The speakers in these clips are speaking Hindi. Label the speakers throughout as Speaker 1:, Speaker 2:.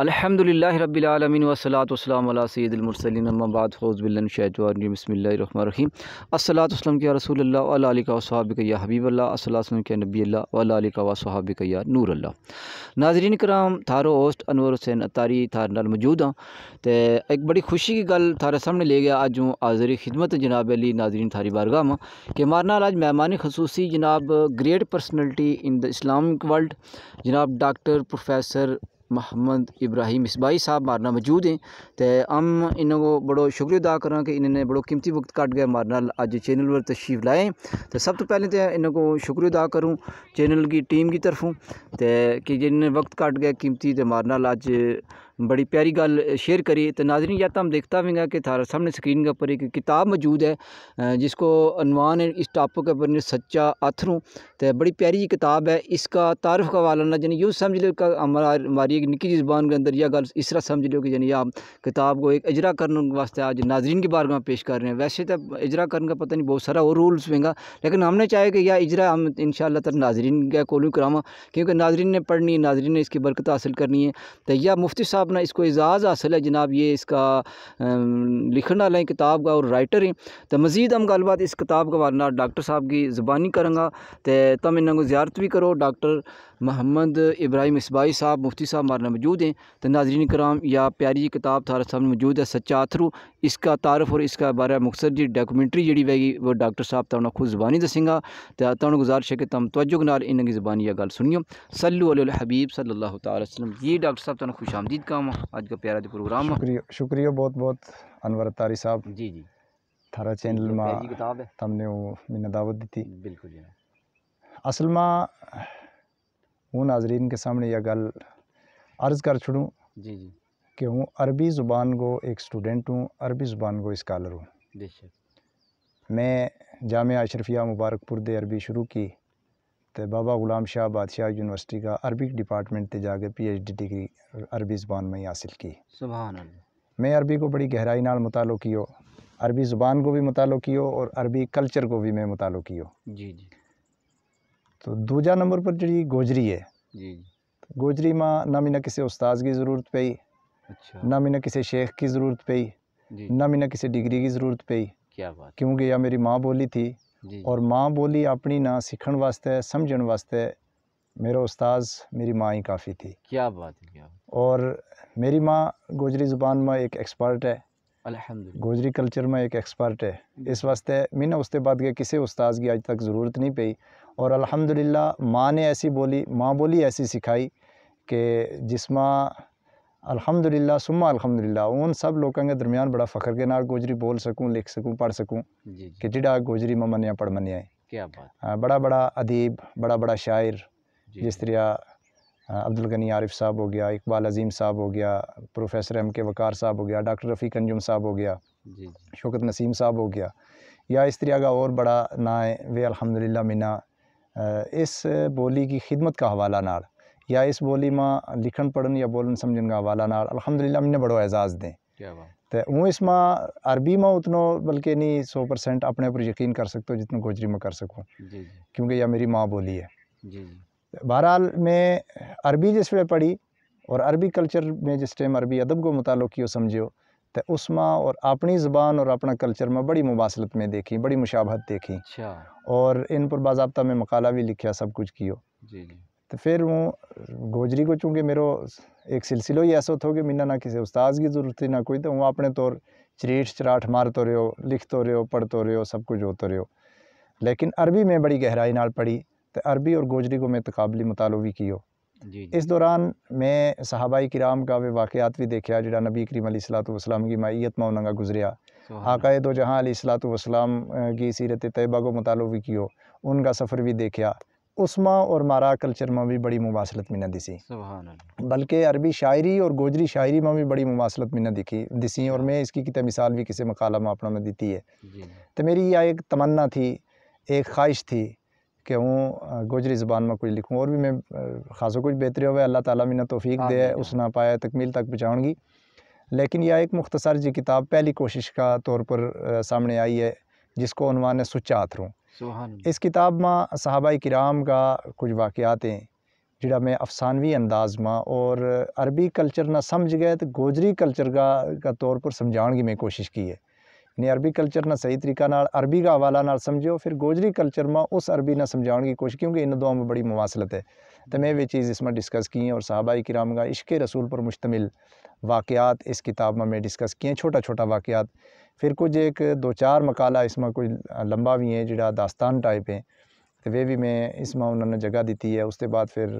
Speaker 1: अलहमदिल्ला रबीआलमिन वसलातम सैदमरसलिन अम्माबाद फ़ौज़बिल्ल शैतवारजी बसमीम असलातम के रसूल वसहाब या हबीबल्ला असलम के नबी अल्लाह वसहाब नूर अल्लाह नाजरीन कराम थारो होस्ट अनवर हुसैन अतारी थारे नाल मौजूद हाँ तो एक बड़ी खुशी की गल थारे सामने ले गया अज हूँ खिदमत जनाब अली नाजरीन थारी बारगाह माँ कि मारे नाल अज मेहमान खसूसी जनाब great personality in the Islamic world जनाब डॉक्टर प्रोफेसर मोहम्मद इब्राहिम इसबाई साहब मारना मौजूद हैं तो हम इन्हों बड़ो शुक्रिया अदा करा कि इन्होंने बड़ो कीमती वक्त कट गया मारे अज चैनल पर तशरीफ लाए तो सब तो पहले तो इन्हों को शुक्रिया अदा करूँ चैनल की टीम की तरफों तो कि जिन्हें वक्त कट गया कीमती तो मारे अज बड़ी प्यारी गल शेयर करी तो नाजरीन या तो हम देखता भी कि थारा सामने स्क्रीन के ऊपर एक किताब मौजूद है जिसको अनवान है इस टॉपिक के ऊपर सच्चा अथरू तो बड़ी प्यारी किताब है इसका तारफ़ का ना यानी यूँ समझ लो हमारा हमारी एक निकी ज़बान के अंदर यह गल इस तरह समझ लो कि यानी आप किताब को एक अजरा करने वास्ते आज नाजरीन के बारे में पेश कर रहे हैं वैसे तो इजरा करने का पता नहीं बहुत सारा और रूल्स वेंगा लेकिन हमने चाहे कि यह इजरा हम इन शाला तर नाजरीन के कोलू करावा क्योंकि नाजरीन ने पढ़नी है नाजरीन ने इसकी बरकत हासिल करनी है तो यह मुफ्ती साहब अपना इसको एजाज़ हासिल है जनाब ये इसका लिखने वाले हैं किताब का और राइटर हैं तो मजीद हम गलबात इस किताब के बारे डॉक्टर साहब की जबानी करूँगा तो तुम इन्हों ज्यारत भी करो डॉक्टर मोहम्मद इब्राहिम इसबाई साहब मुफ्ती साहब मारना मौजूद हैं तो नाजरीन कराम या प्यारी किताब थारा सामने मौजूद है सच्चा आथरू इसका तारफ और इसका बारे मुख्तर जी डॉक्यूमेंट्री जी वेगी वो डॉक्टर साहब तुम खुद जबानी दसेंगा तो तुम गुजारिश है कि तुम तवजुग नाल इनकी जबानी यह गल सुनियो सलू अल हबीब सल्ला तसलम ये डॉक्टर साहब तुम खुश आमदीद काम अज का प्यारा प्रोग्राम शुक्रिया
Speaker 2: शुक्रिया बहुत बहुत अनवर तारी साहब जी जी थारा चैनल में किताब है तुमने वो मैंने दावत दी थी बिल्कुल असल में वो नाजरीन के सामने यह गल अर्ज़ कर छड़ूँ जी जी कि हूँ अरबी ज़ुबान को एक स्टूडेंट हूँ अरबी ज़ुबान को इस्कालर हूँ मैं जाम अशरफिया मुबारकपुर दे अरबी शुरू की तो बाबा गुलाम शाह बादशाह यूनिवर्सिटी का अरबिक डिपार्टमेंट से पी एच डी डिग्री अरबी ज़ुबान में ही हासिल की मैं अरबी को बड़ी गहराई नाल मुतालो कियो अरबी ज़ुबान को भी मुतालो कियो और अरबी कल्चर को भी मैं मुतालो कियो जी जी तो दूजा नंबर पर जी गोजरी है जी गोजरी माँ ना मैंने किसी उस्ताद की ज़रूरत पी अच्छा ना मैंने किसी शेख की ज़रूरत पई ना मैंने किसी डिग्री की ज़रूरत पई क्योंकि यह मेरी माँ बोली थी और माँ बोली अपनी ना सीखने वास्ते समझने वास्ते मेरा उस्ताद मेरी माँ ही काफ़ी थी
Speaker 1: क्या बात है क्या
Speaker 2: और मेरी माँ गोजरी ज़ुबान में एक एक्सपर्ट है गोजरी कल्चर में एक एक्सपर्ट है इस वास्ते मैंने उसके बाद के किसी उस्ताद की आज तक ज़रूरत नहीं पी और अल्हम्दुलिल्लाह माँ ने ऐसी बोली माँ बोली ऐसी सिखाई कि जिसमें अल्हम्दुलिल्लाह सुमा अल्हम्दुलिल्लाह उन सब लोगों के दरमियान बड़ा फ़ख्र के नाल गोजरी बोल सकूँ लिख सकूँ पढ़ सकूँ कि जिड़ा गोजरी मैं मनिया पढ़ मनिया है क्या बात हाँ, बड़ा बड़ा अदीब बड़ा बड़ा शायर जिस तरह हाँ, अब्दुल गनी आरिफ साहब हो गया इकबाल अजीम साहब हो गया प्रोफेसर एम के वकार साहब हो गया डॉक्टर रफ़ी अंजुम साहब हो गया शौकत नसीम साहब हो गया या इस तरह का और बड़ा ना है वे अलहमदिल्ला मिना इस बोली की खिदमत का हवाला नाल या इस बोली मां लिखन पढ़न या बोलन समझन का हवाला ना अलहमदिल्ला मैंने बड़ो एज़ाज़ दें तो हूँ माँ अरबी माँ उतनो बल्कि नहीं सौ परसेंट अपने ऊपर यकीन कर सकते हो जितना गोजरी में कर सकूँ क्योंकि यह मेरी माँ बोली है बहरहाल मैं अरबी जिस वे पढ़ी और अरबी कल्चर में जिस टाइम अरबी अदब को मुतालो कियो समझो तो उस माँ और अपनी ज़बान और अपना कल्चर में बड़ी मुबासलत में देखी बड़ी मुशाबहत देखी अच्छा। और इन पर बाबा में मकाला भी लिखा सब कुछ हो तो फिर वो गोजरी को चूँकि मेरे एक सिलसिलो ही ऐसा था कि मैंने ना किसी उस्ताद की ज़रूरत थी ना कोई तो वो अपने तौर चरीट चराठ मारते रहो लिखते हो पढ़ते हो सब कुछ होते रहो लेकिन अरबी में बड़ी गहराई नाल पढ़ी तो अरबी और गोजरी को मैं तकबली मुतालो भी हो इस दौरान मैं सहाबाई कराम का वे वाक़ात भी देखा जो नबी करीम सलात वसलाम की माइत में उन्होंने गुजरिया हाकाय दो जहाँ सलात वसलाम की सीरत तयबा को मुतालो भी हो उनका सफ़र भी देखा उसमा और मारा कल्चर में भी बड़ी में मिना दिसी बल्कि अरबी शायरी और गोजरी शायरी में भी बड़ी में न दिखी दिसी और मैं इसकी कितने मिसाल भी किसी मकाला में अपना में दीती है तो मेरी यह एक तमन्ना थी एक ख्वाहिश थी कि हूँ गोजरी ज़बान में कुछ लिखूँ और भी मैं खासो कुछ बेहतरी हो अल्लाह में मैंने तोफ़ी दे उस ना पाया तकमील तक पहुँचाऊँगी लेकिन यह एक मुख्तसर जी किताब पहली कोशिश का तौर पर सामने आई है जिसको अनवान है सुच्चा आथरू इस किताब में सहाबाई कराम का कुछ वाक़ात हैं जिड़ा मैं अफसानवी अंदाज में और अरबी कल्चर ना समझ गए तो गोजरी कल्चर का का तौर पर समझाने की मैं कोशिश की है ने अरबी कल्चर ने सही तरीका अरबी ਅਰਬੀ ਦਾ ਹਵਾਲਾ ਨਾਲ ਸਮਝਿਓ ਫਿਰ ਗੋਜਰੀ ਕਲਚਰ ਮਾ ਉਸ ਅਰਬੀ ਨਾਲ ਸਮਝਾਉਣ ਦੀ क्योंकि इन दोवां में बड़ी मुवासलत है तो मैं वे चीज़ इसमें डिस्कस की है और साहबाई किराम का इश्क रसूल पर मुश्तमिल वाक़ात इस किताब में मैं डिस्कस किए हैं छोटा छोटा वाक़ात फिर कुछ एक दो चार मकाला इसमें कुछ लंबा भी है जो दास्तान टाइप है तो वे भी मैं इसमें उन्होंने जगह दी है उसके बाद फिर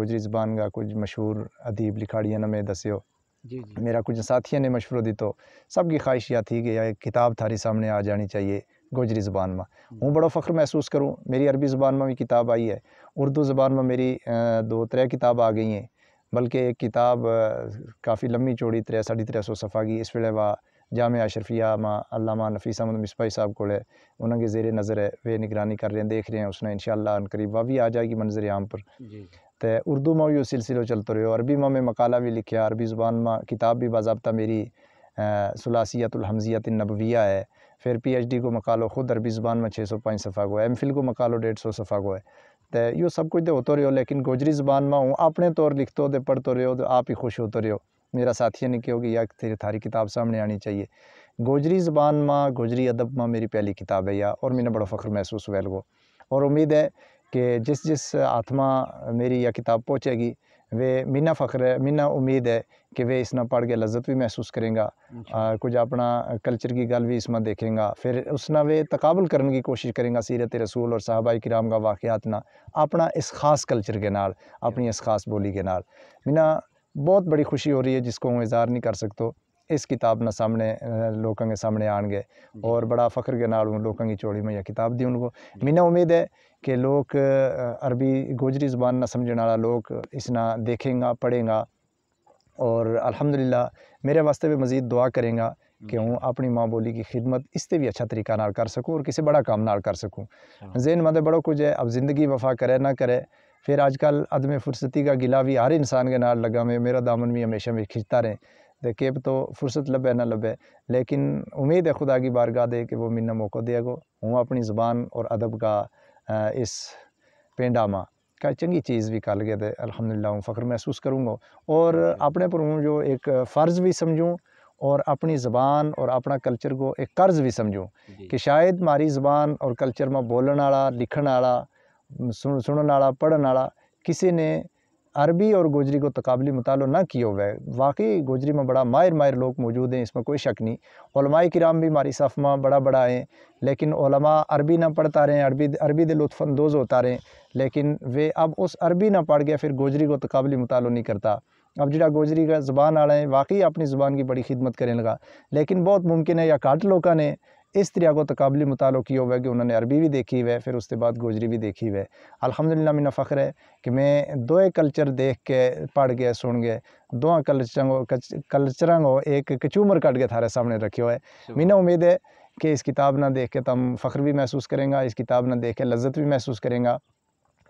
Speaker 2: गोजरी जबान का कुछ मशहूर अदीब लिखाड़ियाँ मैं दस्यो जी जी मेरा कुछ साथियों ने मशवर दी तो की ख्वाहिश यह थी कि यह किताब थारी सामने आ जानी चाहिए गोजरी ज़बान में हूँ बड़ो फ़ख्र महसूस करूँ मेरी अरबी ज़बान में भी किताब आई है उर्दू ज़बान में मेरी दो त्रै किताब आ गई हैं बल्कि एक किताब काफ़ी लम्बी चौड़ी त्रै साढ़े त्रै सौ सफ़ा की इस वे वाह जाम अशरफिया माँ अलामा नफीस अहमद मिसपाई साहब को उन्होंने जेर नज़र है वे निगरानी कर रहे हैं देख रहे हैं उसने इन शाला करीब भी आ जाएगी मंजर आम पर तो उर्दू में यो सिलसिलो चलते रो अरबी में मैं मकाला भी लिखा अरबी ज़ुबान माँ किताब भी बाबा मेरी सलासीतुलहमज़ियत नबविया है फिर पी एच डी को मकालो ख़ुद अरबी ज़ुबान में छः सौ पाँच सफ़ा को है एम फिल को मकालो डेढ़ सौ सफ़ा को है तो यो सब कुछ तो होते रहो लेकिन गोजरी ज़ुबान में हूँ अपने तौर लिखते तो पढ़ते रहो तो आप ही खुश होते रहो मेरा साथी ने कहो कि या थारी किताब सामने आनी चाहिए गोजरी ज़बान माँ गोजरी अदब माँ मेरी पहली किताब है या और मैंने बड़ा फ़ख्र महसूस हुआ गो और उम्मीद है कि जिस जिस आत्मा मेरी यह किताब पहुँचेगी वे मिना फ़ख्र है मीना उम्मीद है कि वे इसना पढ़ के लज्जत भी महसूस करेंगा अच्छा। कुछ अपना कल्चर की गल भी इसमें देखेंगा फिर उसना वे तकबुल करने की कोशिश करेंगा सीरत रसूल और साहबाई कराम का वाक़ात ना अपना इस खास कल्चर के नाल अपनी इस खास बोली के नाल मीना बहुत बड़ी खुशी हो रही है जिसको हम इज़हार नहीं कर सकते इस किताब ना सामने लोगों के सामने गए और बड़ा फ़ख्र के नाल लोगों की चौड़ी में यह किताब दी उनको मैंने उम्मीद है कि लोग अरबी गोजरी ज़बान ना समझने वाला लोग इस ना देखेंगा पढ़ेंगे और अल्हम्दुलिल्लाह मेरे वास्ते भी मज़ीद दुआ करेंगा कि हूँ अपनी माँ बोली की खिदमत इससे भी अच्छा तरीका नाल कर सकूँ और किसी बड़ा काम नाल कर सकूँ हाँ। जेन मत बड़ो कुछ है अब ज़िंदगी वफा करे ना करे फिर आजकल अदम फुर्सती का गिला भी हर इंसान के नाल लगा में मेरा दामन भी हमेशा में खिंचता रहे देखिए अब तो फुर्सत लबे ना लबे लेकिन उम्मीद है खुदा की बारगाह दे कि वो मिन्ना मौक़ो देगा हूँ अपनी ज़बान और अदब का इस पेंडा माँ का चंगी चीज़ भी कर गए थे अलहमदिल्ला फ़ख्र महसूस करूँगा और अपने पर हूँ जो एक फ़र्ज़ भी समझूँ और अपनी ज़बान और अपना कल्चर को एक कर्ज भी समझूँ कि शायद मारी ज़बान और कल्चर में बोलन आला लिखण आला सुन सुनने आला पढ़ने आला किसी ने अरबी और गोजरी को तकबली मुतालो ना किए हुआ है वाकई गोजरी में बड़ा माहिर माहिर लोग मौजूद हैं इसमें कोई शक नहीं कराम भी हमारी सफ़ बड़ा बड़ा है लेकिन अरबी ना पढ़ता रहे अरबी अरबी दिल लुफानंदोज़ होता रहे लेकिन वे अब उस अरबी ना पढ़ गया फिर गोजरी को तकबली मुतालो नहीं करता अब जरा गोजरी का जबान रहा है वाकई अपनी ज़ुबान की बड़ी खिदमत करें लगा लेकिन बहुत मुमकिन है या काट लोगों ने इस तरिया को तकबली मुतालो किया हुआ है कि उन्होंने अरबी भी देखी हुआ है फिर उसके बाद गोजरी भी देखी हुआ है अलहमदिल्ला मेरा फ़ख्र है कि मैं दो कल्चर देख के पढ़ गया सुन गए दो कल्चरों कल्चर को एक कचूमर कट के थारे सामने रखे हुए है उम्मीद है कि इस किताब ना देख के तम तो फ़ख्र भी महसूस करेंगे इस किताब ना देख के लज्जत भी महसूस करेंगे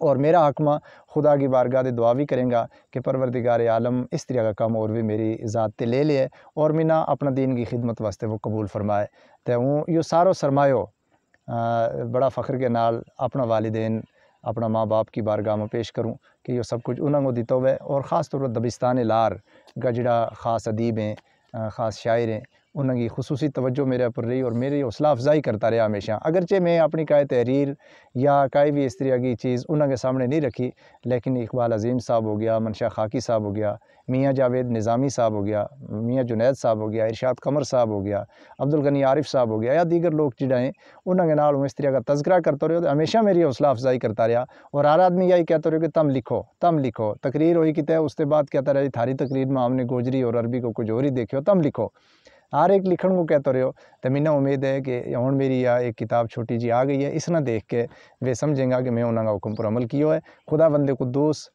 Speaker 2: और मेरा हकमा खुदा की बारगाह दुआ भी करेंगा कि परवरदिगार आलम इस तरह का काम और भी मेरी ज़ात ले लिया और मीना अपना दीन की खिदमत वास्ते वो कबूल फरमाए तो हूँ यो सारो सरमायो बड़ा फ़ख्र के नाल अपना वालदेन अपना माँ बाप की बारगाह में पेश करूँ कि यो सब कुछ उन्होंने दितो हुए और ख़ास तौर पर दबिस्तान लार गजड़ा ख़ास अदीब हैं ख़ास शायर हैं उनकी खसूस तवज्जो मेरे पर रही और मेरी हौसला अफजाई करता रहा हमेशा अगरचे मैं अपनी काय तहरीर या काई भी इस तरह की चीज़ उनके सामने नहीं रखी लेकिन इकबाल अजीम साहब हो गया मनशा खाकी साहब हो गया मियाँ जावेद निज़ामी साहब हो गया मियाँ जुनेद साहब हो गया इरशाद कमर साहब हो गया अब्दुल गनी आरिफ साहब हो गया या दीगर लोग जिड़ाएँ उन्होंने नाल इस तरह का तस्करा करते रहे हमेशा मेरी हौसला अफजाई करता रहा और हर आदमी यही कहते रहे कि तम लिखो तम लिखो तकरीर वही कित है उसके बाद कहता रहा थारी तकरीर में हमने गोजरी और अरबी को कुछ और ही देखो तम लिखो हर एक लिखण को कहते रहो तो मैंने उम्मीद है कि हूँ मेरी आ एक किताब छोटी जी आ गई है इस ना देख के वे समझेंगे कि मैं उन्होंने हुक्म पर अमल किया है खुदा बंदे को दोस्त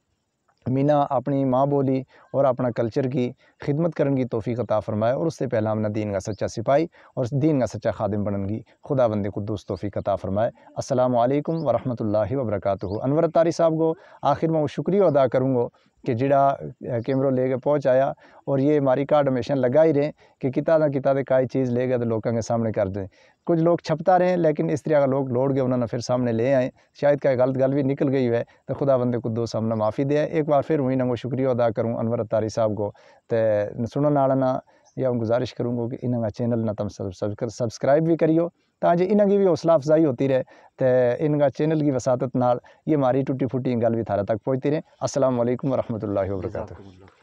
Speaker 2: मीना अपनी माँ बोली और अपना कल्चर की खिदमत करने की तोफ़ी अता फ़रमाए और उससे पहला हमने दीन का सच्चा सिपाही और दीन का सच्चा खादिम बनगी की खुदा बंद कुद्दूस तोफ़ी अता फ़रमाए असलकम वरहमल वबरक अनवर तारी साहब को आखिर में वो शुक्रिया अदा करूँगा कि जिड़ा कैमरों लेके पहुँच आया और ये हमारी कार्ड हमेशा लगा ही रहें कि किता ना किता काई चीज़ ले गया तो लोगों के सामने कर दें कुछ लोग छपता रहे लेकिन इस तरह का लोग लौट गए उन्होंने फिर सामने ले आए शायद का गलत गल भी निकल गई है तो खुदा बंदे को दो सामने माफ़ी दे एक बार फिर वहीं ना वो शुक्रिया अदा करूँ अनवर तारी साहब को तो सुनने वारा ना या गुज़ारिश करूंगो की इन चैनल ना तुम सब सब्सक्राइब भी करियो ताकि इन्हें की भी हौसला अफजाई होती रहे तो इनका चैनल की वसात नाल ये मारी टूटी फूटी गल भी थारा तक पहुँचती रहे असलम वरहमल वर्का